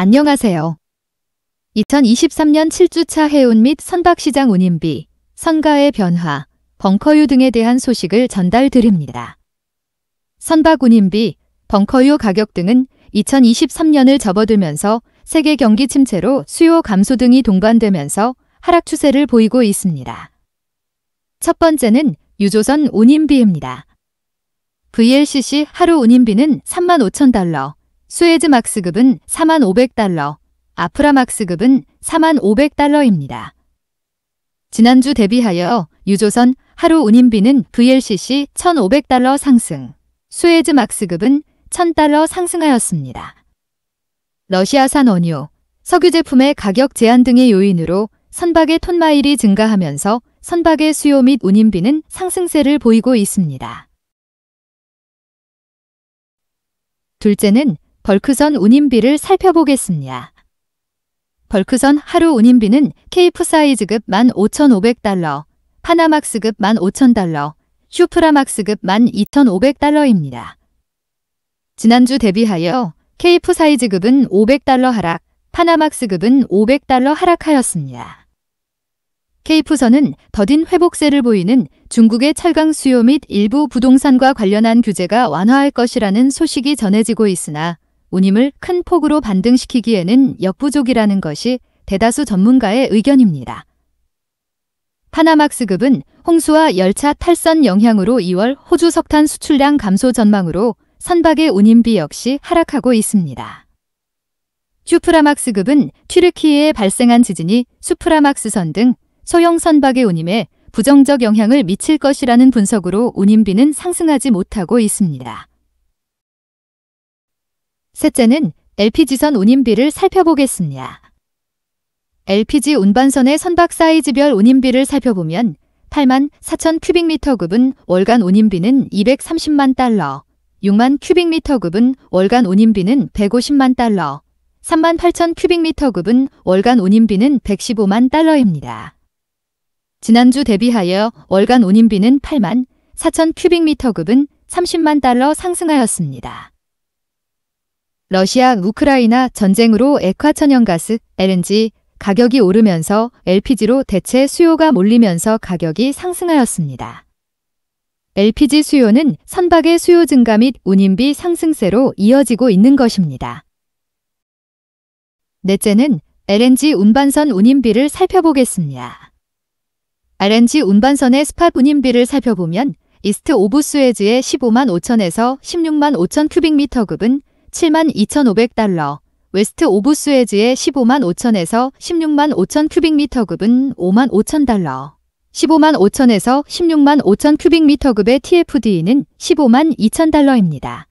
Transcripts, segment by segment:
안녕하세요. 2023년 7주차 해운 및 선박시장 운임비, 선가의 변화, 벙커유 등에 대한 소식을 전달드립니다. 선박 운임비, 벙커유 가격 등은 2023년을 접어들면서 세계 경기 침체로 수요 감소 등이 동반되면서 하락 추세를 보이고 있습니다. 첫 번째는 유조선 운임비입니다. VLCC 하루 운임비는 3 5 0 0 0 달러, 스웨즈 막스급은 4만 500달러, 아프라 막스급은 4만 500달러입니다. 지난주 대비하여 유조선 하루 운임비는 VLCC 1,500달러 상승, 스웨즈 막스급은 1,000달러 상승하였습니다. 러시아산 원유, 석유 제품의 가격 제한 등의 요인으로 선박의 톤마일이 증가하면서 선박의 수요 및 운임비는 상승세를 보이고 있습니다. 둘째는 벌크선 운임비를 살펴보겠습니다. 벌크선 하루 운임비는 케이프 사이즈급 15,500달러, 파나막스급 15,000달러, 슈프라막스급 12,500달러입니다. 지난주 대비하여 케이프 사이즈급은 500달러 하락, 파나막스급은 500달러 하락하였습니다. 케이프선은 더딘 회복세를 보이는 중국의 철강 수요 및 일부 부동산과 관련한 규제가 완화할 것이라는 소식이 전해지고 있으나 운임을 큰 폭으로 반등시키기에는 역부족이라는 것이 대다수 전문가의 의견입니다. 파나막스급은 홍수와 열차 탈선 영향으로 2월 호주 석탄 수출량 감소 전망으로 선박의 운임비 역시 하락하고 있습니다. 슈프라막스급은 튀르키에 발생한 지진이 수프라막스선 등 소형 선박의 운임에 부정적 영향을 미칠 것이라는 분석으로 운임비는 상승하지 못하고 있습니다. 셋째는 LPG선 운임비를 살펴보겠습니다. LPG 운반선의 선박 사이즈별 운임비를 살펴보면 8만 4천 큐빅미터급은 월간 운임비는 230만 달러, 6만 큐빅미터급은 월간 운임비는 150만 달러, 3만 8천 큐빅미터급은 월간 운임비는 115만 달러입니다. 지난주 대비하여 월간 운임비는 8만 4천 큐빅미터급은 30만 달러 상승하였습니다. 러시아 우크라이나 전쟁으로 액화천연가스 LNG 가격이 오르면서 LPG로 대체 수요가 몰리면서 가격이 상승하였습니다. LPG 수요는 선박의 수요 증가 및 운임비 상승세로 이어지고 있는 것입니다. 넷째는 LNG 운반선 운임비를 살펴보겠습니다. LNG 운반선의 스팟 운임비를 살펴보면 이스트 오브 스웨즈의 15만 5천에서 16만 5천 큐빅미터급은 7만 2,500달러, 웨스트 오브 스웨즈의 15만 5천에서 16만 5천 큐빅미터급은 5만 5천 달러, 15만 5천에서 16만 5천 큐빅미터급의 TFD는 e 15만 2천 달러입니다.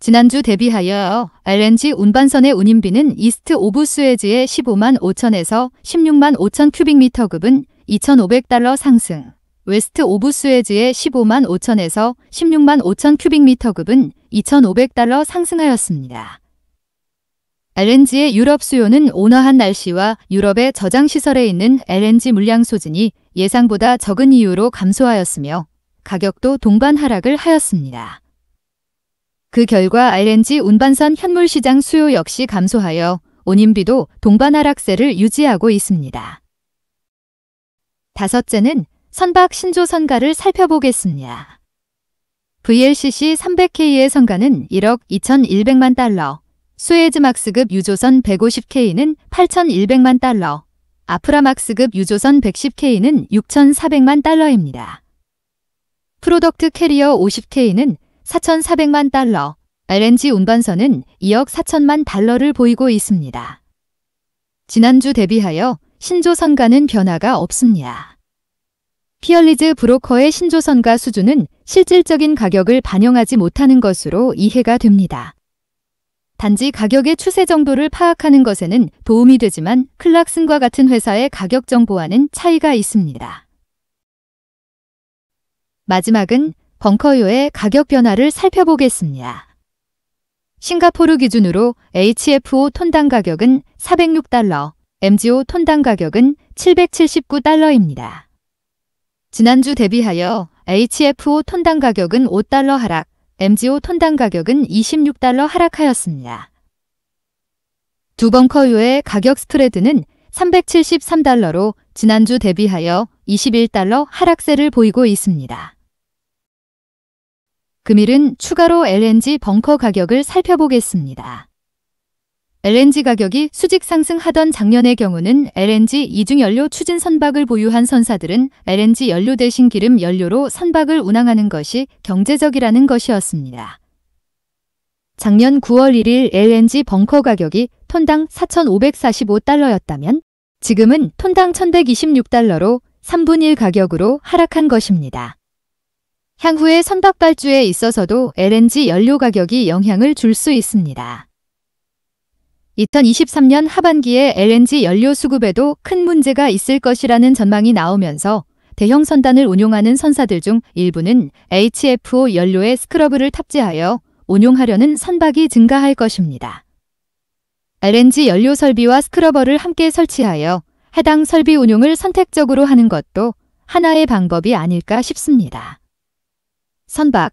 지난주 대비하여 LNG 운반선의 운임비는 이스트 오브 스웨즈의 15만 5천에서 16만 5천 큐빅미터급은 2,500달러 상승, 웨스트 오브 스웨즈의 15만 5천에서 16만 5천 큐빅미터급은 2,500달러 상승하였습니다. LNG의 유럽 수요는 온화한 날씨와 유럽의 저장시설에 있는 LNG 물량 소진이 예상보다 적은 이유로 감소하였으며 가격도 동반 하락을 하였습니다. 그 결과 LNG 운반선 현물 시장 수요 역시 감소하여 온인비도 동반 하락세를 유지하고 있습니다. 다섯째는 선박 신조 선가를 살펴보겠습니다. VLCC 300K의 성가는 1억 2100만 달러, 수에즈막스급 유조선 150K는 8100만 달러, 아프라막스급 유조선 110K는 6400만 달러입니다. 프로덕트 캐리어 50K는 4,400만 달러, LNG 운반선은 2억 4천만 달러를 보이고 있습니다. 지난주 대비하여 신조선가는 변화가 없습니다. 피얼리즈 브로커의 신조선가 수준은 실질적인 가격을 반영하지 못하는 것으로 이해가 됩니다. 단지 가격의 추세 정도를 파악하는 것에는 도움이 되지만 클락슨과 같은 회사의 가격 정보와는 차이가 있습니다. 마지막은 벙커요의 가격 변화를 살펴보겠습니다. 싱가포르 기준으로 HFO 톤당 가격은 406달러, MGO 톤당 가격은 779달러입니다. 지난주 대비하여 HFO 톤당 가격은 5달러 하락, MGO 톤당 가격은 26달러 하락하였습니다. 두 벙커유의 가격 스프레드는 373달러로 지난주 대비하여 21달러 하락세를 보이고 있습니다. 금일은 추가로 LNG 벙커 가격을 살펴보겠습니다. LNG 가격이 수직 상승하던 작년의 경우는 LNG 이중연료 추진 선박을 보유한 선사들은 LNG 연료 대신 기름 연료로 선박을 운항하는 것이 경제적이라는 것이었습니다. 작년 9월 1일 LNG 벙커 가격이 톤당 4,545달러였다면 지금은 톤당 1,126달러로 3분의 1 가격으로 하락한 것입니다. 향후의 선박 발주에 있어서도 LNG 연료 가격이 영향을 줄 수 있습니다. 2023년 하반기에 LNG 연료 수급에도 큰 문제가 있을 것이라는 전망이 나오면서 대형 선단을 운용하는 선사들 중 일부는 HFO 연료에 스크러브를 탑재하여 운용하려는 선박이 증가할 것입니다. LNG 연료 설비와 스크러버를 함께 설치하여 해당 설비 운용을 선택적으로 하는 것도 하나의 방법이 아닐까 싶습니다. 선박,